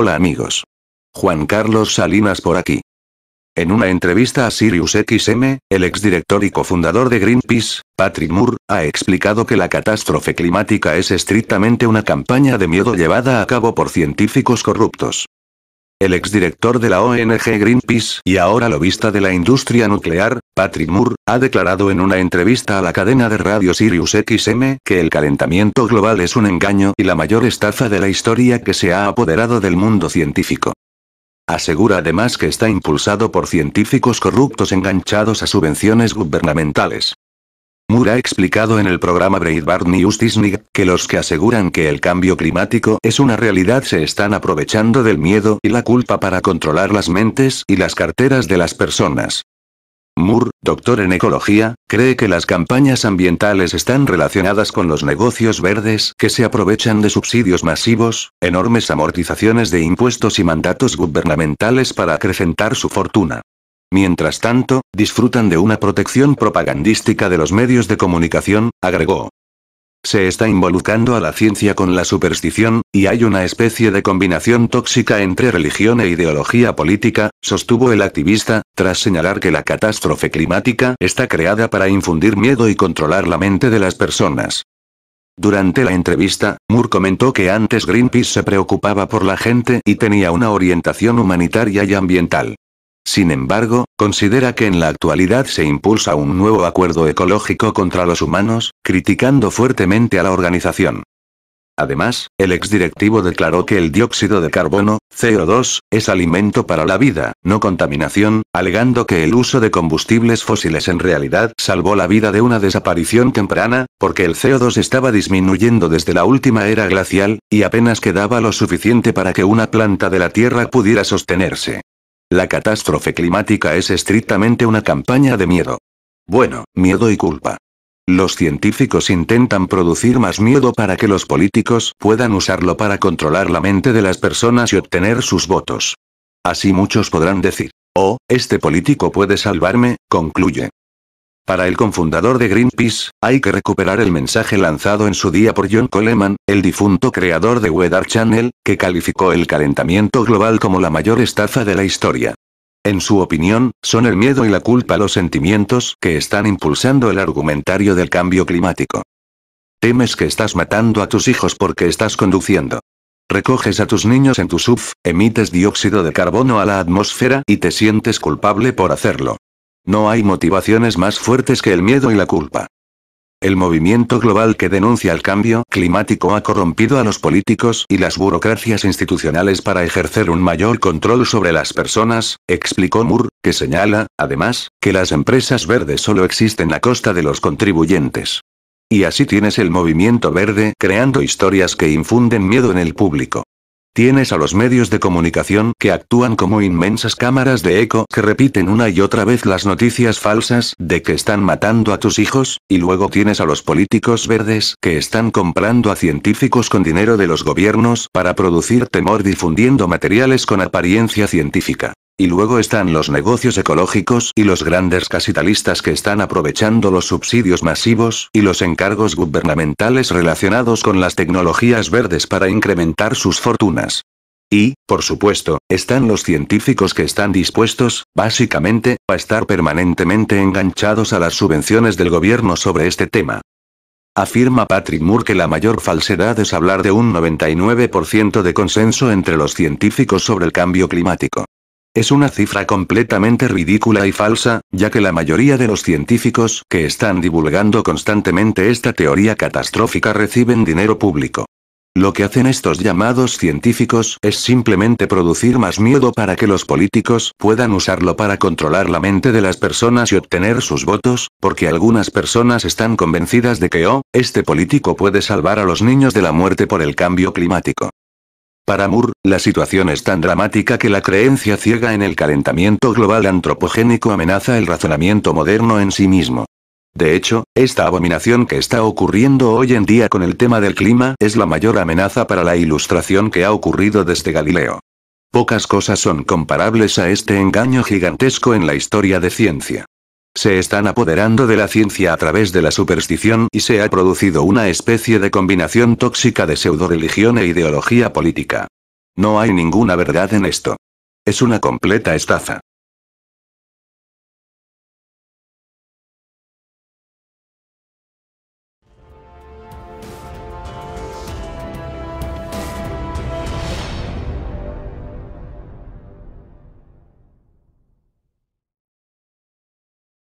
Hola amigos. Juan Carlos Salinas por aquí. En una entrevista a Sirius XM, el exdirector y cofundador de Greenpeace, Patrick Moore, ha explicado que la catástrofe climática es estrictamente una campaña de miedo llevada a cabo por científicos corruptos. El exdirector de la ONG Greenpeace y ahora lobista de la industria nuclear, Patrick Moore, ha declarado en una entrevista a la cadena de radio Sirius XM que el calentamiento global es un engaño y la mayor estafa de la historia que se ha apoderado del mundo científico. Asegura además que está impulsado por científicos corruptos enganchados a subvenciones gubernamentales. Moore ha explicado en el programa Breitbart News Disney, que los que aseguran que el cambio climático es una realidad se están aprovechando del miedo y la culpa para controlar las mentes y las carteras de las personas. Moore, doctor en ecología, cree que las campañas ambientales están relacionadas con los negocios verdes que se aprovechan de subsidios masivos, enormes amortizaciones de impuestos y mandatos gubernamentales para acrecentar su fortuna. Mientras tanto, disfrutan de una protección propagandística de los medios de comunicación, agregó. Se está involucrando a la ciencia con la superstición, y hay una especie de combinación tóxica entre religión e ideología política, sostuvo el activista, tras señalar que la catástrofe climática está creada para infundir miedo y controlar la mente de las personas. Durante la entrevista, Moore comentó que antes Greenpeace se preocupaba por la gente y tenía una orientación humanitaria y ambiental. Sin embargo, considera que en la actualidad se impulsa un nuevo acuerdo ecológico contra los humanos, criticando fuertemente a la organización. Además, el exdirectivo declaró que el dióxido de carbono, CO2, es alimento para la vida, no contaminación, alegando que el uso de combustibles fósiles en realidad salvó la vida de una desaparición temprana, porque el CO2 estaba disminuyendo desde la última era glacial, y apenas quedaba lo suficiente para que una planta de la Tierra pudiera sostenerse. La catástrofe climática es estrictamente una campaña de miedo. Bueno, miedo y culpa. Los científicos intentan producir más miedo para que los políticos puedan usarlo para controlar la mente de las personas y obtener sus votos. Así muchos podrán decir, oh, este político puede salvarme, concluye. Para el confundador de Greenpeace, hay que recuperar el mensaje lanzado en su día por John Coleman, el difunto creador de Weather Channel, que calificó el calentamiento global como la mayor estafa de la historia. En su opinión, son el miedo y la culpa los sentimientos que están impulsando el argumentario del cambio climático. Temes que estás matando a tus hijos porque estás conduciendo. Recoges a tus niños en tu SUV, emites dióxido de carbono a la atmósfera y te sientes culpable por hacerlo. No hay motivaciones más fuertes que el miedo y la culpa. El movimiento global que denuncia el cambio climático ha corrompido a los políticos y las burocracias institucionales para ejercer un mayor control sobre las personas, explicó Moore, que señala, además, que las empresas verdes solo existen a costa de los contribuyentes. Y así tienes el movimiento verde creando historias que infunden miedo en el público. Tienes a los medios de comunicación que actúan como inmensas cámaras de eco que repiten una y otra vez las noticias falsas de que están matando a tus hijos, y luego tienes a los políticos verdes que están comprando a científicos con dinero de los gobiernos para producir temor difundiendo materiales con apariencia científica. Y luego están los negocios ecológicos y los grandes capitalistas que están aprovechando los subsidios masivos y los encargos gubernamentales relacionados con las tecnologías verdes para incrementar sus fortunas. Y, por supuesto, están los científicos que están dispuestos, básicamente, a estar permanentemente enganchados a las subvenciones del gobierno sobre este tema. Afirma Patrick Moore que la mayor falsedad es hablar de un 99% de consenso entre los científicos sobre el cambio climático. Es una cifra completamente ridícula y falsa, ya que la mayoría de los científicos que están divulgando constantemente esta teoría catastrófica reciben dinero público. Lo que hacen estos llamados científicos es simplemente producir más miedo para que los políticos puedan usarlo para controlar la mente de las personas y obtener sus votos, porque algunas personas están convencidas de que, oh, este político puede salvar a los niños de la muerte por el cambio climático. Para Moore, la situación es tan dramática que la creencia ciega en el calentamiento global antropogénico amenaza el razonamiento moderno en sí mismo. De hecho, esta abominación que está ocurriendo hoy en día con el tema del clima es la mayor amenaza para la ilustración que ha ocurrido desde Galileo. Pocas cosas son comparables a este engaño gigantesco en la historia de ciencia se están apoderando de la ciencia a través de la superstición y se ha producido una especie de combinación tóxica de pseudo-religión e ideología política. No hay ninguna verdad en esto. Es una completa estafa.